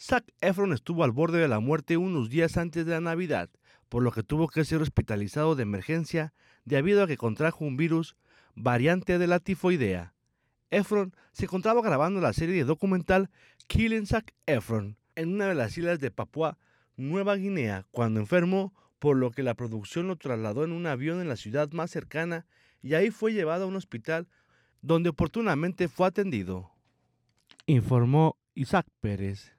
Zac Efron estuvo al borde de la muerte unos días antes de la Navidad, por lo que tuvo que ser hospitalizado de emergencia debido a que contrajo un virus variante de la tifoidea. Efron se encontraba grabando la serie de documental Killing Zac Efron en una de las islas de Papua Nueva Guinea cuando enfermó, por lo que la producción lo trasladó en un avión en la ciudad más cercana y ahí fue llevado a un hospital donde oportunamente fue atendido. Informó Isaac Pérez.